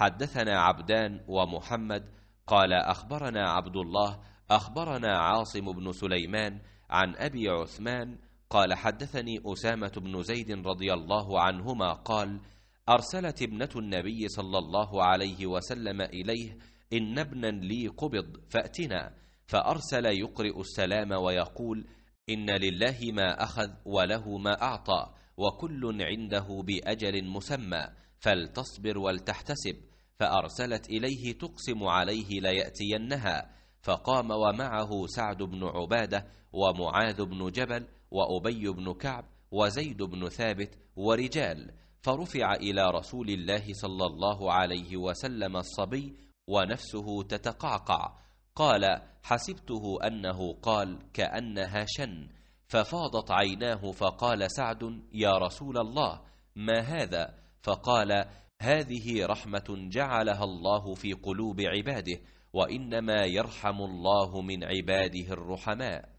حدثنا عبدان ومحمد قال أخبرنا عبد الله أخبرنا عاصم بن سليمان عن أبي عثمان قال حدثني أسامة بن زيد رضي الله عنهما قال أرسلت ابنة النبي صلى الله عليه وسلم إليه إن ابنا لي قبض فأتنا فأرسل يقرئ السلام ويقول إن لله ما أخذ وله ما أعطى وكل عنده باجل مسمى فلتصبر ولتحتسب فارسلت اليه تقسم عليه لياتينها فقام ومعه سعد بن عباده ومعاذ بن جبل وابي بن كعب وزيد بن ثابت ورجال فرفع الى رسول الله صلى الله عليه وسلم الصبي ونفسه تتقعقع قال حسبته انه قال كانها شن ففاضت عيناه فقال سعد يا رسول الله ما هذا فقال هذه رحمه جعلها الله في قلوب عباده وانما يرحم الله من عباده الرحماء